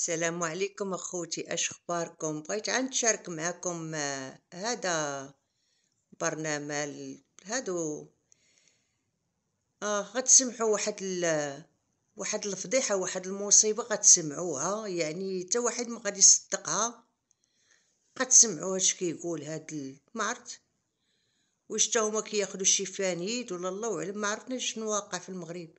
السلام عليكم اخوتي اش اخباركم بغيت نشارك معكم آه، هذا برنامج هادو اه غتسمعوا واحد ال... واحد الفضيحه واحد المصيبه غتسمعوها يعني حتى واحد ما غادي يصدقها غتسمعوا اش كيقول هاد المعرض واش تا هما كياخذوا شي فانيد ولا الله اعلم ما عرفناش شنو واقع في المغرب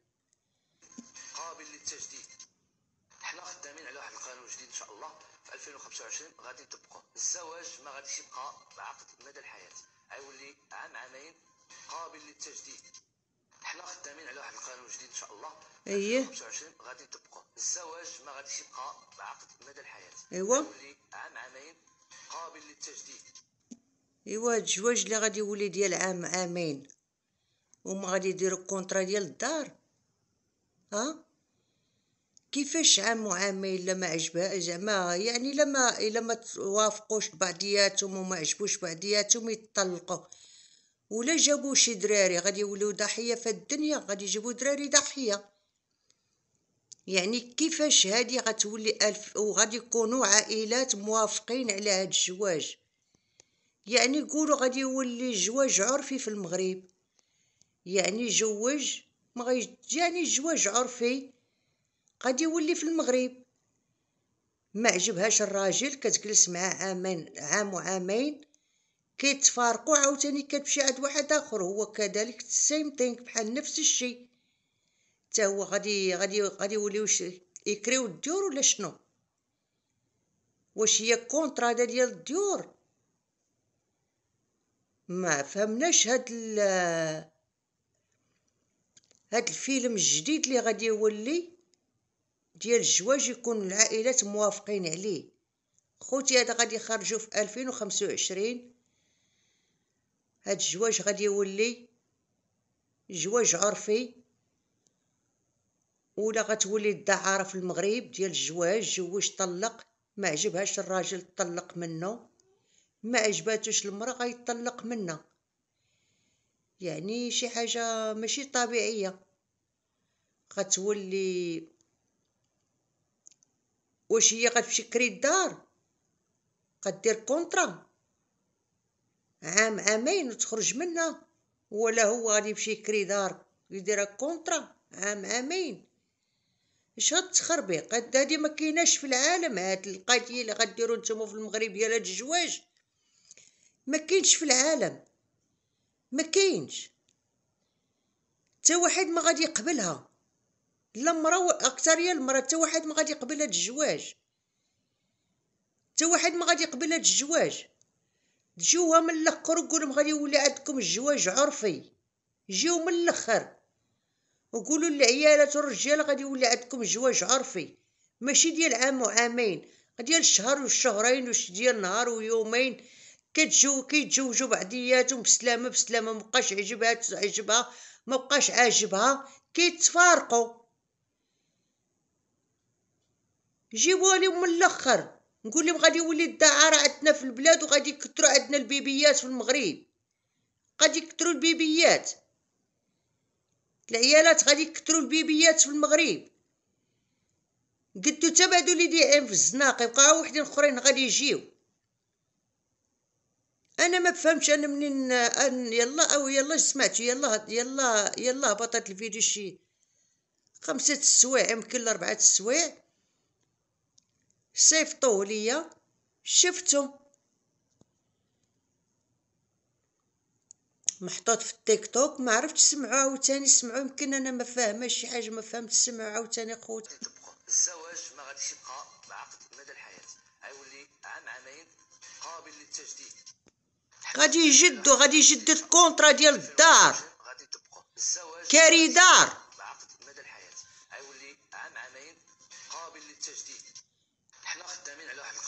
25 غادي تبقى الزواج ما غاديش يبقى عقد مدى الحياه غيولي عام عامين قابل للتجديد حنا خدامين على واحد القانون جديد ان شاء الله اييه 25 غادي تبقى الزواج ما غاديش يبقى عقد مدى الحياه ايوا غيولي عام عامين قابل للتجديد ايوا الزواج اللي غادي يولي ديال عام عامين وما غادي يديروا الكونطرا ديال الدار ها كيفاش عام وعامين لما عجبها زعما يعني لما الا ما توافقوش بعضياتهم وما عجبوش بعضياتهم يتطلقوا ولا جابوا شي دراري غادي يوليو ضحيه في الدنيا غادي يجيبوا دراري ضحيه يعني كيفاش هادي غتولي الف وغادي يكونوا عائلات موافقين على هاد الزواج يعني يقولوا غادي يولي الزواج عرفي في المغرب يعني جوج ما يعني الزواج عرفي غادي يولي في المغرب ما عجبهاش الراجل كتجلس معاه عامين عام وعامين كيتفارقوا عاوتاني كتمشي عند واحد اخر هو كذلك سيم ثينك بحال نفس الشيء حتى هو غادي غادي غادي يوليو يكريو الديور ولا شنو واش هي كونطرا ديال الديور ما فهمناش هاد هاد الفيلم الجديد اللي غادي يولي ديال الجواج يكون العائلات موافقين عليه خوتي هذا غادي يخرجوا في 2025 هاد الجواج غادي يولي جواج عرفي ولا غتولي الدعارة في المغرب ديال الجواج جوج طلق ما عجبهاش الراجل طلق منه ما عجباتوش المرأة غيطلق منها يعني شي حاجة ماشي طبيعية غتولي واش هي غتمشي كري الدار غدير كونطرا عام عامين وتخرج منها ولا هو غادي يمشي يكري دار ويدير كونطرا عام عامين اش هاد التخربيق هادي ما كايناش في العالم هاد القضيه اللي غديروا نتوما في المغرب ديال هاد الجواج ما كاينش في العالم ما كاينش حتى واحد ما غادي يقبلها مرا اكثريا المرا حتى واحد ما غادي يقبل هاد الجواج حتى واحد ما غادي يقبل هاد الجواج جيوها من الاخر وقول لهم غادي يولي عندكم الجواج عرفي جيو من الاخر وقولوا للعيالات والرجال غادي يولي عندكم الجواج عرفي ماشي ديال عام وعامين ديال شهر وشهرين وش ديال نهار ويومين كتجو كيتزوجوا بعدياتهم بسلامه بسلامه مبقاش عجبها عجبها مبقاش عاجبها كيتفارقوا جيبوها لي من الاخر نقول لهم غادي يولي الدعاره عندنا في البلاد وغادي يكثروا عندنا البيبيات في المغرب غادي يكثروا البيبيات العيالات غادي يكثروا البيبيات في المغرب قدو تبعدوا لي ديعين في الزناق يبقاو وحدين اخرين غادي يجيو انا ما فهمتش انا منين أن يلا او يلا سمعت يلا يلا يلا هبطت الفيديو شي خمسة السوايع يمكن لأربعة السوايع صيفطوه ليا شفتو محطوط في التيك توك ما عرفتش سمعو عاوتاني سمعو يمكن انا ما فاهمه شي حاجه ما فهمت سمعو عاوتاني خوت الزواج ما غاديش يبقى عقد مدى الحياه غيولي عام عامين قابل للتجديد غادي يجدو غادي يجدد الكونطرا ديال الدار كاري دار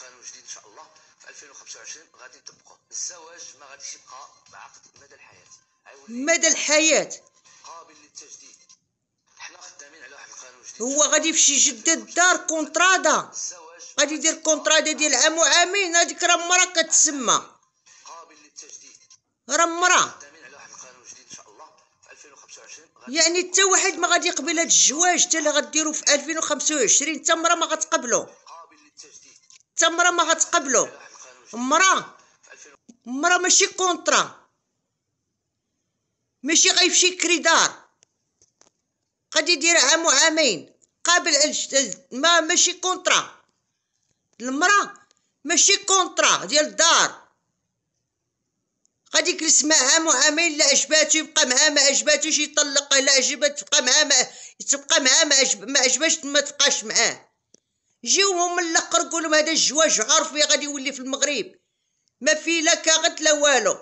قانون جديد ان شاء الله في 2025 غادي يطبقوا الزواج ما غاديش يبقى عقد مدى الحياه مدى الحياه قابل للتجديد حنا خدامين على واحد القانون جديد هو غادي يمشي يجدد الدار كونترادا غادي يدير كونترادا ديال عام وعامين هذيك راه مرا كتسمى قابل للتجديد راه مرا يعني حتى واحد ما غادي يقبل هاد الجواج حتى اللي غديرو في 2025 حتى مرا ما غتقبلوه حتى مرا ما غتقبلو مرا مرا ماشي كونطرا ماشي غيمشي دار غادي يدير عام وعامين قابل ما ماشي كونطرا المرا ماشي كونطرا ديال الدار غادي يجلس معها عام وعامين لا عجباتو يبقى معاه ما عجباتوش يطلقها لا عجبات تبقى معاه ما تبقى معاه ما عجباتش ما تبقاش معاه جيوهم من الاخر قولهم هذا الجواج عرفي غادي يولي في المغرب ما في لا كاغت لا والو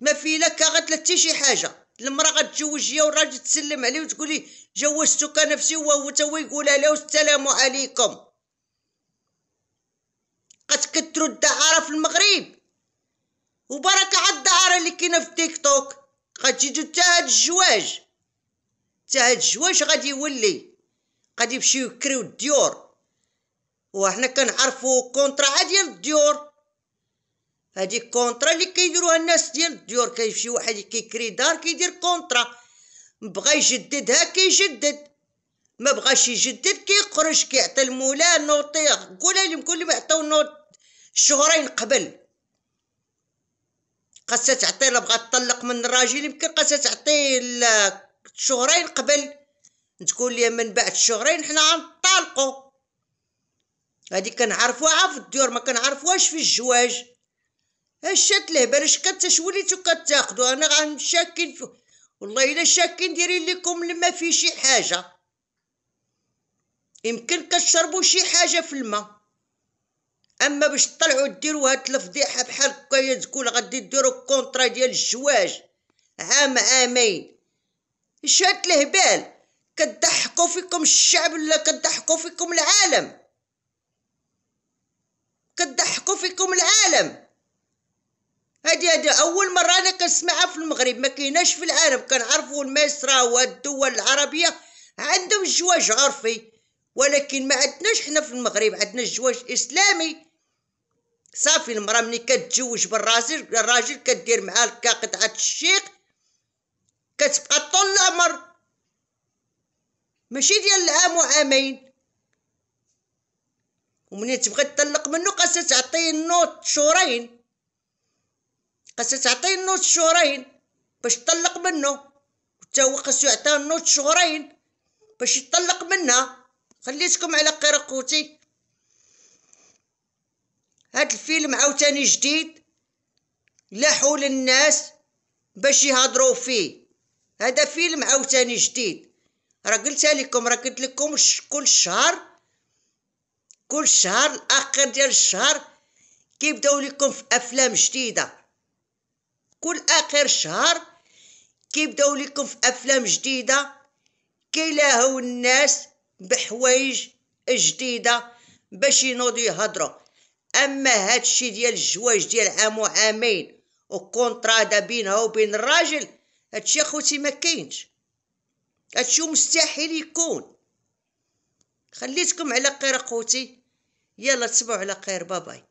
ما في لا كاغت لا شي حاجه المراه غتجوج هي والراجل تسلم عليه وتقولي جوزتك نفسي وهو تا هو يقولها لها والسلام عليكم غتكثروا الدعاره في المغرب وبركه على الدعاره اللي كاينه في تيك توك غتجيو حتى هاد الجواج حتى هاد الجواج غادي يولي غادي يمشيو يكريو الديور وحنا كنعرفو كونطرا ديال الديور هادي كونطرا اللي كيديروها الناس ديال الديور كيمشي واحد كيكري دار كيدير كونطرا بغا يجددها كيجدد ما بغاش يجدد كيخرج كيعطي المولى نوطيغ قول لهم كل ما عطاو نوط شهرين قبل قاسها تعطي لا بغات تطلق من الراجل يمكن قاسها تعطي شهرين قبل تقول لي من بعد شهرين حنا غنطلقوا هادي كنعرفوها في الديور ما كنعرفوهاش في الجواج هشات ليه بلاش كتاش وليتو كتاخدو انا غنشاكين في... والله الا شاكين ديري ليكم الماء فيه شي حاجه يمكن كتشربوا شي حاجه في الماء اما باش تطلعوا ديروا هاد الفضيحه بحال هكايا تقول غادي ديروا كونطرا ديال الجواج عام عامين شات الهبال كتضحكوا فيكم الشعب ولا كتضحكوا فيكم العالم كتضحكوا فيكم العالم هادي هادي اول مره انا كنسمعها في المغرب ما كايناش في العالم كنعرفوا المصر والدول العربيه عندهم الزواج عرفي ولكن ما عندناش حنا في المغرب عندنا الزواج اسلامي صافي المراه ملي كتزوج بالراجل الراجل كدير معاه قطعه الشيخ كتبقى طول العمر ماشي ديال العام وعامين ومنين تبغي تطلق منه قاسة تعطيه النوت شهرين قاسة تعطيه النوت شهرين باش تطلق منه وتا هو خاصو يعطيها النوت شهرين باش يطلق منها خليتكم على قرقوتي هاد الفيلم عاوتاني جديد لاحوا للناس باش يهضروا فيه هذا فيلم عاوتاني جديد راه قلتها لكم راه قلت لكم كل شهر كل شهر الاخر ديال الشهر كيبداو لكم في افلام جديده كل اخر شهر كيبداو لكم في افلام جديده كيلاهو الناس بحوايج جديده باش ينوضوا يهضروا اما هادشي ديال الزواج ديال عام وعامين وكونترادا بينها وبين الراجل هادشي اخوتي ما كاينش هادشي مستحيل يكون خليتكم على خير قوتي يلا تسبعوا على خير باي